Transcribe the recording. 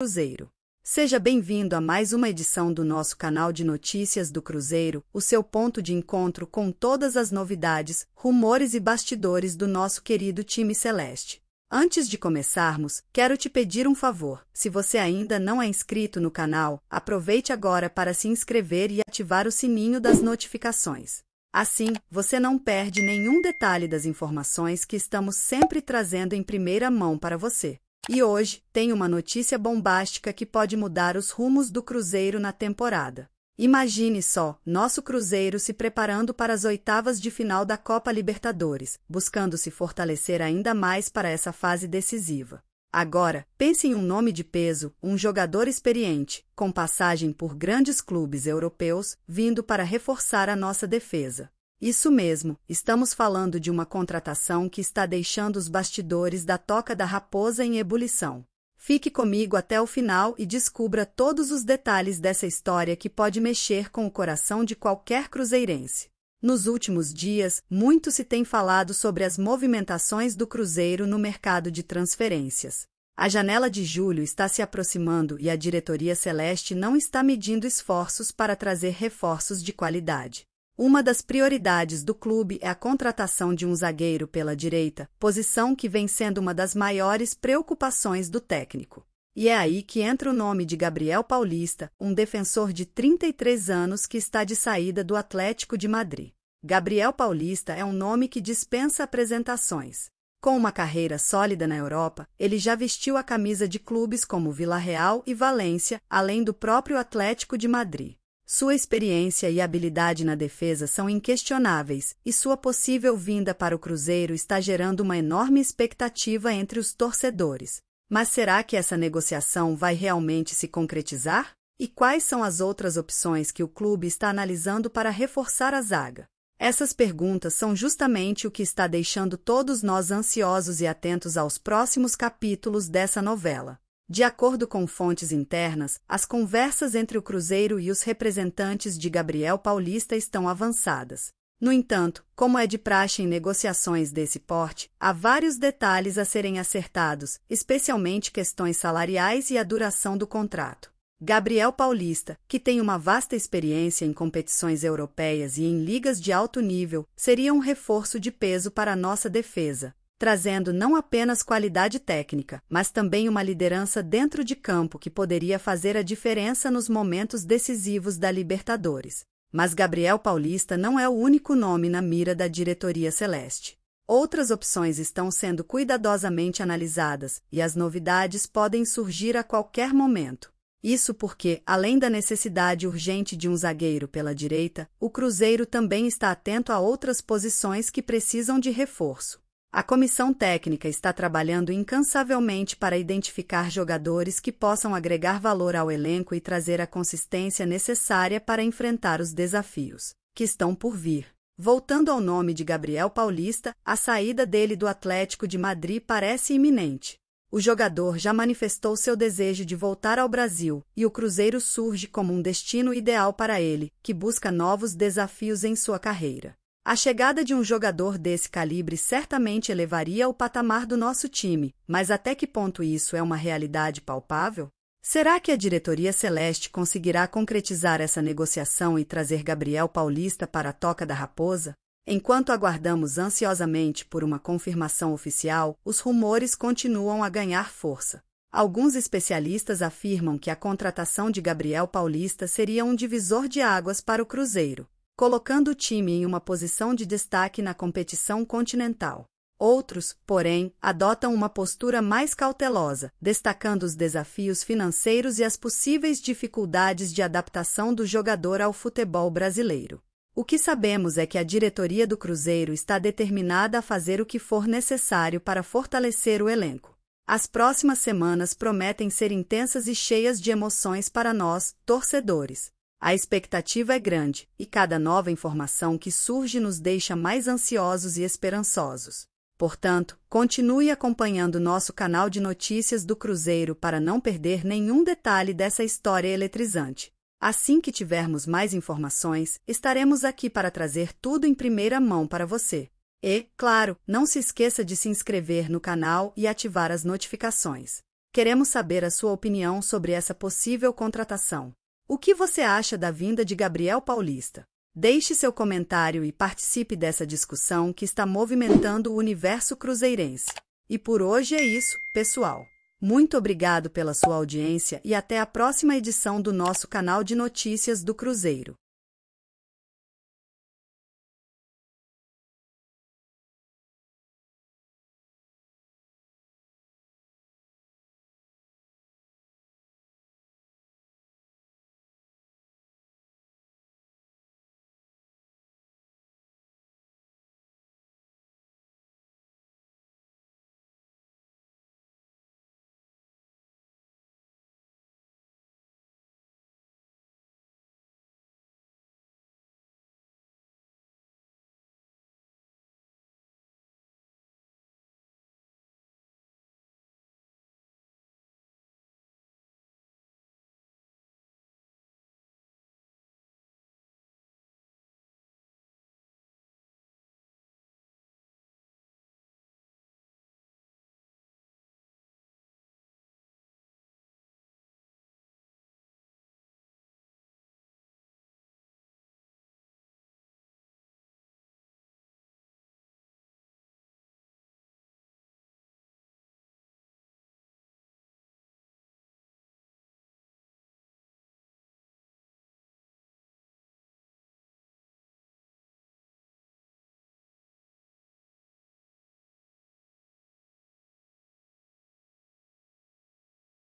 Cruzeiro. Seja bem-vindo a mais uma edição do nosso canal de notícias do Cruzeiro, o seu ponto de encontro com todas as novidades, rumores e bastidores do nosso querido time celeste. Antes de começarmos, quero te pedir um favor. Se você ainda não é inscrito no canal, aproveite agora para se inscrever e ativar o sininho das notificações. Assim, você não perde nenhum detalhe das informações que estamos sempre trazendo em primeira mão para você. E hoje, tem uma notícia bombástica que pode mudar os rumos do Cruzeiro na temporada. Imagine só, nosso Cruzeiro se preparando para as oitavas de final da Copa Libertadores, buscando se fortalecer ainda mais para essa fase decisiva. Agora, pense em um nome de peso, um jogador experiente, com passagem por grandes clubes europeus, vindo para reforçar a nossa defesa. Isso mesmo, estamos falando de uma contratação que está deixando os bastidores da Toca da Raposa em ebulição. Fique comigo até o final e descubra todos os detalhes dessa história que pode mexer com o coração de qualquer cruzeirense. Nos últimos dias, muito se tem falado sobre as movimentações do Cruzeiro no mercado de transferências. A janela de julho está se aproximando e a diretoria celeste não está medindo esforços para trazer reforços de qualidade. Uma das prioridades do clube é a contratação de um zagueiro pela direita, posição que vem sendo uma das maiores preocupações do técnico. E é aí que entra o nome de Gabriel Paulista, um defensor de 33 anos que está de saída do Atlético de Madrid. Gabriel Paulista é um nome que dispensa apresentações. Com uma carreira sólida na Europa, ele já vestiu a camisa de clubes como Vila Real e Valência, além do próprio Atlético de Madrid. Sua experiência e habilidade na defesa são inquestionáveis, e sua possível vinda para o Cruzeiro está gerando uma enorme expectativa entre os torcedores. Mas será que essa negociação vai realmente se concretizar? E quais são as outras opções que o clube está analisando para reforçar a zaga? Essas perguntas são justamente o que está deixando todos nós ansiosos e atentos aos próximos capítulos dessa novela. De acordo com fontes internas, as conversas entre o Cruzeiro e os representantes de Gabriel Paulista estão avançadas. No entanto, como é de praxe em negociações desse porte, há vários detalhes a serem acertados, especialmente questões salariais e a duração do contrato. Gabriel Paulista, que tem uma vasta experiência em competições europeias e em ligas de alto nível, seria um reforço de peso para nossa defesa, trazendo não apenas qualidade técnica, mas também uma liderança dentro de campo que poderia fazer a diferença nos momentos decisivos da Libertadores. Mas Gabriel Paulista não é o único nome na mira da diretoria celeste. Outras opções estão sendo cuidadosamente analisadas e as novidades podem surgir a qualquer momento. Isso porque, além da necessidade urgente de um zagueiro pela direita, o Cruzeiro também está atento a outras posições que precisam de reforço. A comissão técnica está trabalhando incansavelmente para identificar jogadores que possam agregar valor ao elenco e trazer a consistência necessária para enfrentar os desafios que estão por vir. Voltando ao nome de Gabriel Paulista, a saída dele do Atlético de Madrid parece iminente. O jogador já manifestou seu desejo de voltar ao Brasil, e o Cruzeiro surge como um destino ideal para ele, que busca novos desafios em sua carreira. A chegada de um jogador desse calibre certamente elevaria o patamar do nosso time, mas até que ponto isso é uma realidade palpável? Será que a diretoria Celeste conseguirá concretizar essa negociação e trazer Gabriel Paulista para a Toca da Raposa? Enquanto aguardamos ansiosamente por uma confirmação oficial, os rumores continuam a ganhar força. Alguns especialistas afirmam que a contratação de Gabriel Paulista seria um divisor de águas para o Cruzeiro colocando o time em uma posição de destaque na competição continental. Outros, porém, adotam uma postura mais cautelosa, destacando os desafios financeiros e as possíveis dificuldades de adaptação do jogador ao futebol brasileiro. O que sabemos é que a diretoria do Cruzeiro está determinada a fazer o que for necessário para fortalecer o elenco. As próximas semanas prometem ser intensas e cheias de emoções para nós, torcedores. A expectativa é grande, e cada nova informação que surge nos deixa mais ansiosos e esperançosos. Portanto, continue acompanhando nosso canal de notícias do Cruzeiro para não perder nenhum detalhe dessa história eletrizante. Assim que tivermos mais informações, estaremos aqui para trazer tudo em primeira mão para você. E, claro, não se esqueça de se inscrever no canal e ativar as notificações. Queremos saber a sua opinião sobre essa possível contratação. O que você acha da vinda de Gabriel Paulista? Deixe seu comentário e participe dessa discussão que está movimentando o universo cruzeirense. E por hoje é isso, pessoal. Muito obrigado pela sua audiência e até a próxima edição do nosso canal de notícias do Cruzeiro.